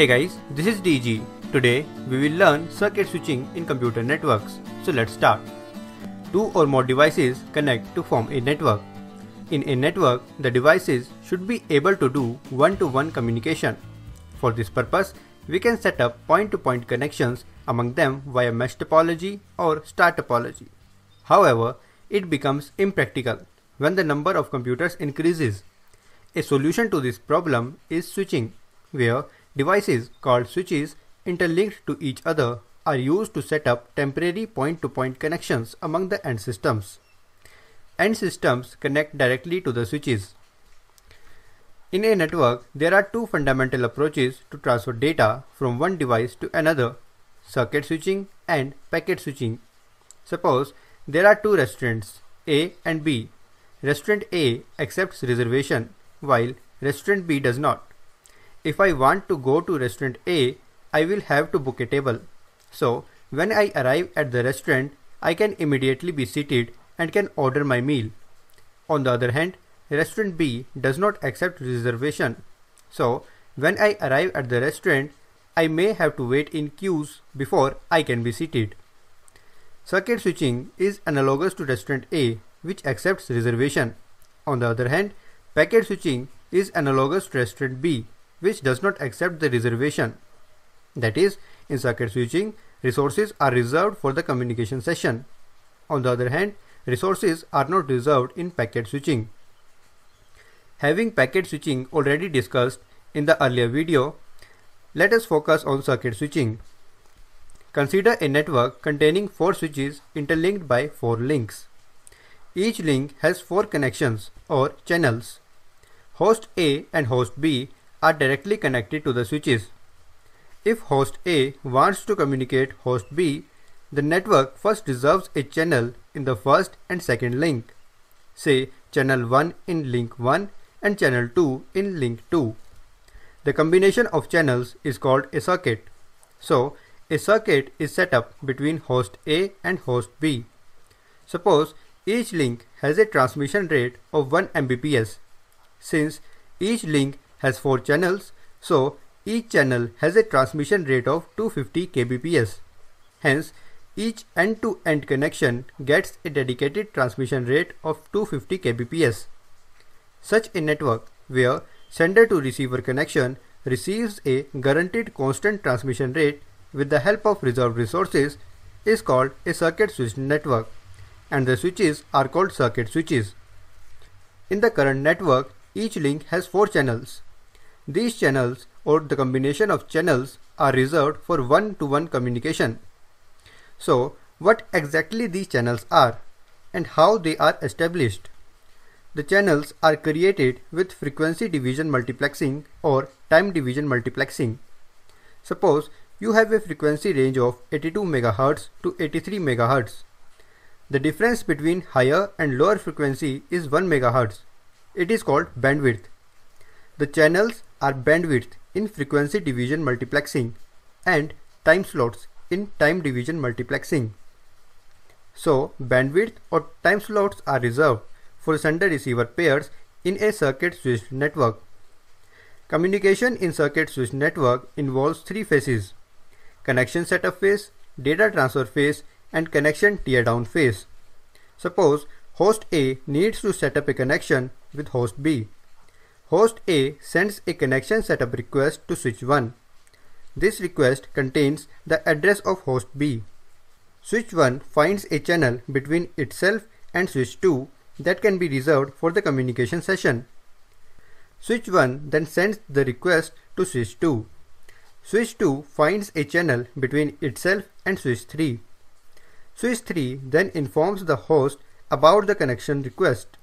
Hey guys, this is DG. Today we will learn circuit switching in computer networks. So let's start. Two or more devices connect to form a network. In a network, the devices should be able to do one-to-one -one communication. For this purpose, we can set up point-to-point -point connections among them via mesh topology or star topology. However, it becomes impractical when the number of computers increases. A solution to this problem is switching, where Devices called switches interlinked to each other are used to set up temporary point-to-point -point connections among the end systems. End systems connect directly to the switches. In a network, there are two fundamental approaches to transfer data from one device to another, circuit switching and packet switching. Suppose there are two restaurants, A and B. Restaurant A accepts reservation, while restaurant B does not if I want to go to restaurant A, I will have to book a table. So when I arrive at the restaurant, I can immediately be seated and can order my meal. On the other hand, restaurant B does not accept reservation. So when I arrive at the restaurant, I may have to wait in queues before I can be seated. Circuit switching is analogous to restaurant A which accepts reservation. On the other hand, packet switching is analogous to restaurant B which does not accept the reservation. That is, in circuit switching, resources are reserved for the communication session. On the other hand, resources are not reserved in packet switching. Having packet switching already discussed in the earlier video, let us focus on circuit switching. Consider a network containing 4 switches interlinked by 4 links. Each link has 4 connections or channels. Host A and host B are directly connected to the switches. If host A wants to communicate host B, the network first reserves a channel in the first and second link, say channel 1 in link 1 and channel 2 in link 2. The combination of channels is called a circuit. So, a circuit is set up between host A and host B. Suppose each link has a transmission rate of 1 Mbps. Since each link has 4 channels, so each channel has a transmission rate of 250 kbps. Hence, each end-to-end -end connection gets a dedicated transmission rate of 250 kbps. Such a network where sender to receiver connection receives a guaranteed constant transmission rate with the help of reserved resources is called a circuit switched network and the switches are called circuit switches. In the current network, each link has 4 channels these channels or the combination of channels are reserved for one-to-one -one communication. So what exactly these channels are and how they are established. The channels are created with frequency division multiplexing or time division multiplexing. Suppose you have a frequency range of 82 MHz to 83 MHz. The difference between higher and lower frequency is 1 MHz. It is called bandwidth. The channels are bandwidth in frequency division multiplexing and time slots in time division multiplexing. So bandwidth or time slots are reserved for sender receiver pairs in a circuit switched network. Communication in circuit switched network involves three phases, connection setup phase, data transfer phase and connection tear-down phase. Suppose host A needs to set up a connection with host B. Host A sends a connection setup request to switch 1. This request contains the address of host B. Switch 1 finds a channel between itself and switch 2 that can be reserved for the communication session. Switch 1 then sends the request to switch 2. Switch 2 finds a channel between itself and switch 3. Switch 3 then informs the host about the connection request.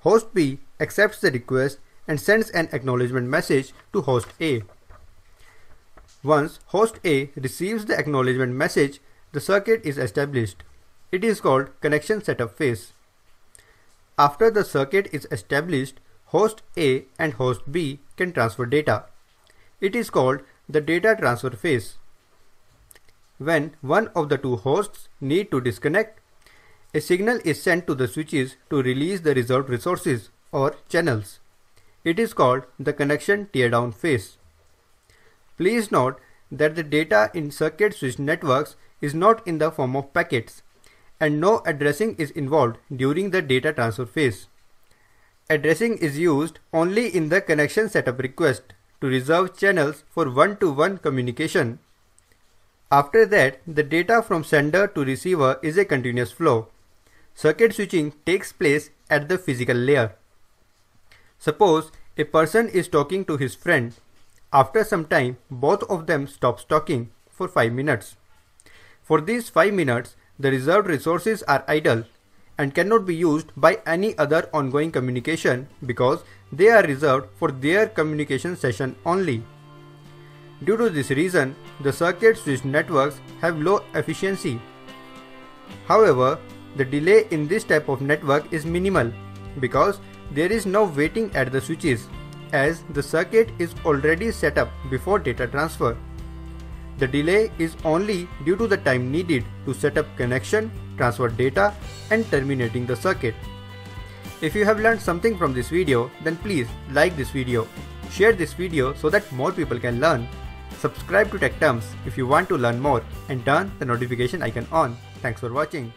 Host B accepts the request and sends an acknowledgement message to host A. Once host A receives the acknowledgement message, the circuit is established. It is called connection setup phase. After the circuit is established, host A and host B can transfer data. It is called the data transfer phase. When one of the two hosts need to disconnect, a signal is sent to the switches to release the reserved resources or channels. It is called the connection teardown phase. Please note that the data in circuit switch networks is not in the form of packets and no addressing is involved during the data transfer phase. Addressing is used only in the connection setup request to reserve channels for one-to-one -one communication. After that, the data from sender to receiver is a continuous flow. Circuit switching takes place at the physical layer. Suppose a person is talking to his friend. After some time, both of them stops talking for 5 minutes. For these 5 minutes, the reserved resources are idle and cannot be used by any other ongoing communication because they are reserved for their communication session only. Due to this reason, the circuit switch networks have low efficiency. However, the delay in this type of network is minimal because there is no waiting at the switches as the circuit is already set up before data transfer. The delay is only due to the time needed to set up connection, transfer data and terminating the circuit. If you have learned something from this video then please like this video, share this video so that more people can learn. Subscribe to Tech Terms if you want to learn more and turn the notification icon on. Thanks for watching.